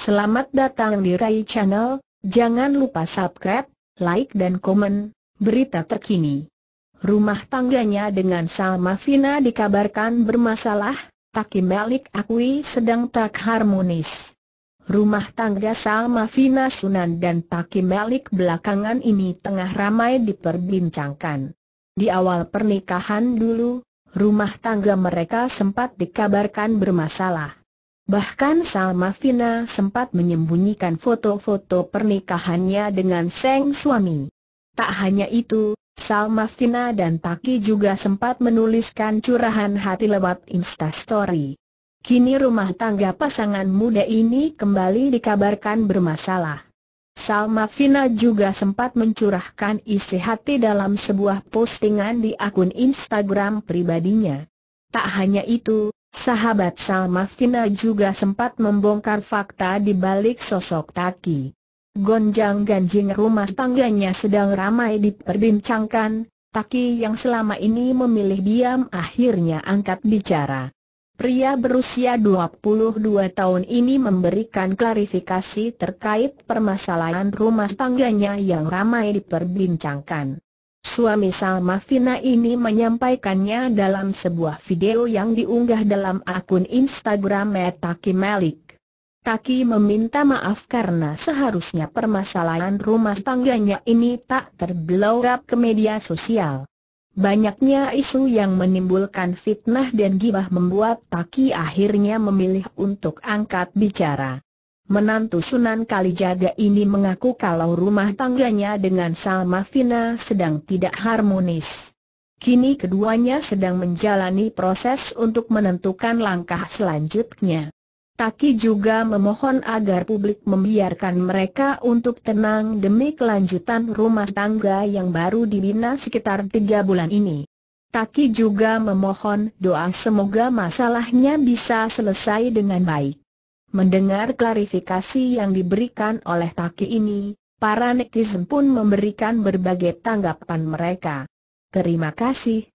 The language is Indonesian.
Selamat datang di Rai Channel, jangan lupa subscribe, like dan komen, berita terkini. Rumah tangganya dengan Salma Fina dikabarkan bermasalah, Taki Malik akui sedang tak harmonis. Rumah tangga Salma Fina Sunan dan Taki Malik belakangan ini tengah ramai diperbincangkan. Di awal pernikahan dulu, rumah tangga mereka sempat dikabarkan bermasalah. Bahkan Salma Fina sempat menyembunyikan foto-foto pernikahannya dengan Seng suami. Tak hanya itu, Salma Fina dan Taki juga sempat menuliskan curahan hati lewat Instastory. Kini rumah tangga pasangan muda ini kembali dikabarkan bermasalah. Salma Fina juga sempat mencurahkan isi hati dalam sebuah postingan di akun Instagram pribadinya. Tak hanya itu, Sahabat Salma Fina juga sempat membongkar fakta di balik sosok Taki. Gonjang ganjing rumah tangganya sedang ramai diperbincangkan, Taki yang selama ini memilih diam akhirnya angkat bicara. Pria berusia 22 tahun ini memberikan klarifikasi terkait permasalahan rumah tangganya yang ramai diperbincangkan. Suami Salma Fina ini menyampaikannya dalam sebuah video yang diunggah dalam akun Instagram Taki Malik. Taki meminta maaf karena seharusnya permasalahan rumah tangganya ini tak terbelorap ke media sosial. Banyaknya isu yang menimbulkan fitnah dan gibah membuat Taki akhirnya memilih untuk angkat bicara. Menantu Sunan Kalijaga ini mengaku kalau rumah tangganya dengan Salma Fina sedang tidak harmonis. Kini keduanya sedang menjalani proses untuk menentukan langkah selanjutnya. Taki juga memohon agar publik membiarkan mereka untuk tenang demi kelanjutan rumah tangga yang baru dibina sekitar tiga bulan ini. Taki juga memohon doa semoga masalahnya bisa selesai dengan baik. Mendengar klarifikasi yang diberikan oleh Taki ini, para netizen pun memberikan berbagai tanggapan mereka. Terima kasih,